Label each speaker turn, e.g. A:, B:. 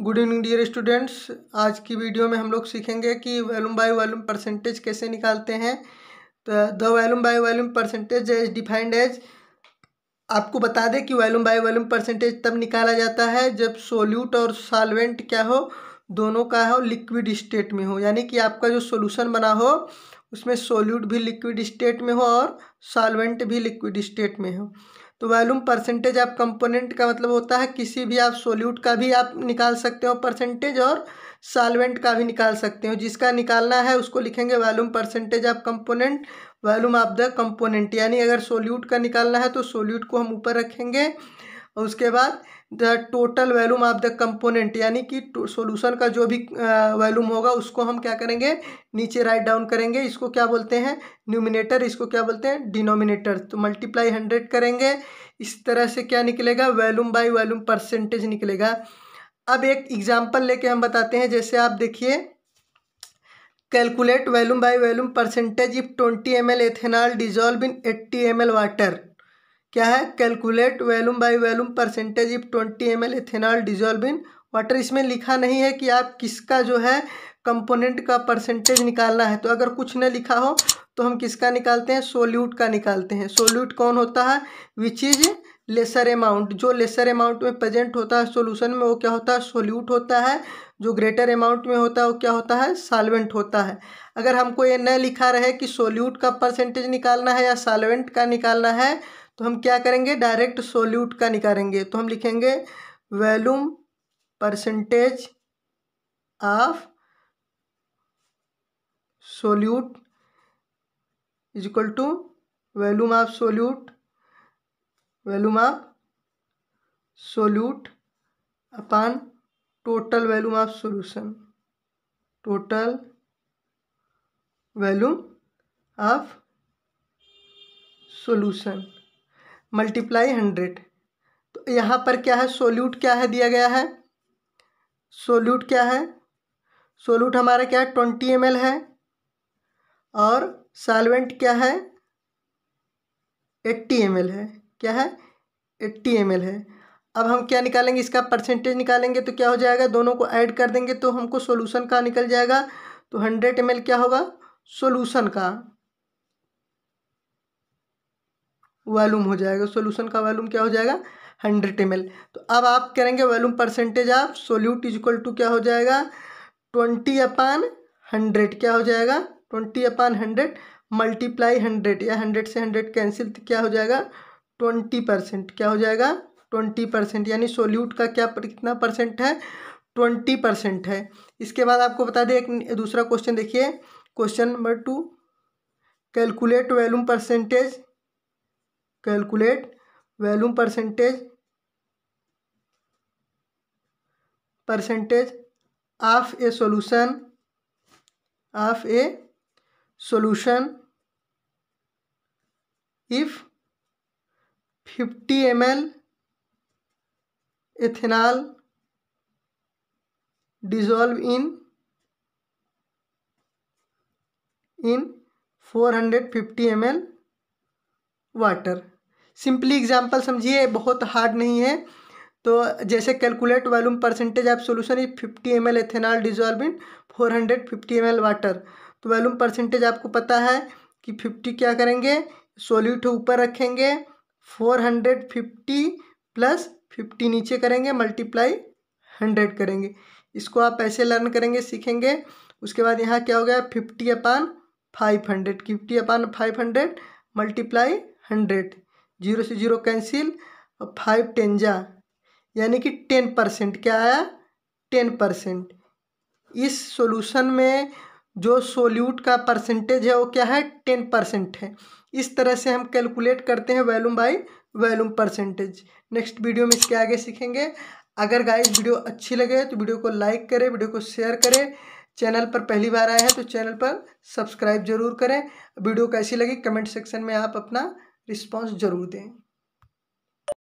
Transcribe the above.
A: good evening dear students आज की video में हम लोग सीखेंगे कि वैल्यूम बाय वैल्यूम परसेंटेज कैसे निकालते हैं तो the volume by volume percentage is defined as आपको बता दें कि वैल्यूम बाय वैल्यूम परसेंटेज तब निकाला जाता है जब सोल्यूट और सॉल्वेंट क्या हो दोनों का हो लिक्विड स्टेट में हो यानी कि आपका जो सोल्यूशन बना हो उसमें सोल्यूट भी लिक्विड स्टेट में हो और सॉल्वेंट भी लिक्विड स्टेट में हो तो वॉल्यूम परसेंटेज आप कंपोनेंट का मतलब होता है किसी भी आप सोल्यूट का भी आप निकाल सकते हो परसेंटेज और सॉल्वेंट का भी निकाल सकते हो जिसका निकालना है उसको लिखेंगे volume percentage of component volume of the component यानी अगर सोल्यूट का निकालना है तो सोल्यूट को हम ऊपर रखेंगे और उसके बाद the total volume of the component यानी कि सॉल्यूशन का जो भी वैल्यूम होगा उसको हम क्या करेंगे नीचे राइट डाउन करेंगे इसको क्या बोलते हैं न्यूमिनेटर इसको क्या बोलते हैं डिनोमिनेटर तो मल्टीप्लाई हंड्रेड करेंगे इस तरह से क्या निकलेगा वैल्यूम बाय वैल्यूम परसेंटेज निकलेगा अब एक एग्जाम्पल लेके हम बताते हैं जैसे आप देखिए calculate volume by volume percentage if twenty M L ethanol dissolve in eighty M L water क्या है calculate volume by volume percentage if twenty M L ethanol dissolve in water इसमें लिखा नहीं है कि आप किसका जो है कंपोनेंट का परसेंटेज निकालना है तो अगर कुछ न लिखा हो तो हम किसका निकालते हैं सोल्यूट का निकालते हैं सोल्यूट कौन होता है विच इज़ लेसर अमाउंट जो लेसर अमाउंट में प्रेजेंट होता है सोल्यूशन में वो क्या होता है सोल्यूट होता है जो ग्रेटर अमाउंट में होता है वो क्या होता है सालवेंट होता है अगर हमको ये न लिखा रहे कि सोल्यूट का परसेंटेज निकालना है या सालवेंट का निकालना है तो हम क्या करेंगे डायरेक्ट सोल्यूट का निकालेंगे तो हम लिखेंगे volume percentage of solute is equal to volume of solute volume of solute upon total volume of solution total volume of solution multiply hundred तो यहाँ पर क्या है सोल्यूट क्या है दिया गया है सोल्यूट क्या है सोल्यूट हमारा क्या है ट्वेंटी एम है और सालवेंट क्या है एट्टी एम है क्या है एट्टी एम है अब हम क्या निकालेंगे इसका परसेंटेज निकालेंगे तो क्या हो जाएगा दोनों को ऐड कर देंगे तो हमको सोल्यूशन का निकल जाएगा तो हंड्रेड एम क्या होगा सोल्यूशन का वॉल्यूम हो जाएगा सोल्यूशन का वॉल्यूम क्या हो जाएगा हंड्रेड एम तो अब आप करेंगे volume percentage of solute is equal to क्या हो जाएगा ट्वेंटी अपान हंड्रेड क्या हो जाएगा twenty upon hundred multiply hundred या हंड्रेड से हंड्रेड कैंसिल तो क्या हो जाएगा ट्वेंटी परसेंट क्या हो जाएगा ट्वेंटी परसेंट यानी सोल्यूट का क्या कितना परसेंट है ट्वेंटी परसेंट है इसके बाद आपको बता दें एक दूसरा क्वेश्चन देखिए question number two calculate volume percentage calculate volume percentage percentage of a solution of a solution if fifty M L in four hundred fifty M L water simply example समझिए बहुत हार्ड नहीं है तो जैसे calculate volume percentage of solution is fifty M L ethanol dissolve in four hundred fifty M L water तो volume percentage आपको पता है कि फिफ्टी क्या करेंगे सोल्यूट ऊपर रखेंगे four hundred fifty plus fifty नीचे करेंगे मल्टीप्लाई हंड्रेड करेंगे इसको आप ऐसे लर्न करेंगे सीखेंगे उसके बाद यहाँ क्या हो गया fifty upon five hundred fifty upon five hundred multiply hundred zero से जीरो कैंसिल फाइव टेन जा यानी कि टेन परसेंट क्या आया टेन परसेंट इस सॉल्यूशन में जो सोल्यूट का परसेंटेज है वो क्या है टेन परसेंट है इस तरह से हम कैलकुलेट करते हैं volume by volume percentage next video में इसके आगे सीखेंगे अगर गाइस वीडियो अच्छी लगे तो वीडियो को लाइक करें वीडियो को शेयर करें चैनल पर पहली बार आए हैं तो चैनल पर सब्सक्राइब जरूर करें वीडियो कैसी लगी कमेंट सेक्शन में आप अपना रिस्पॉन्स ज़रूर दें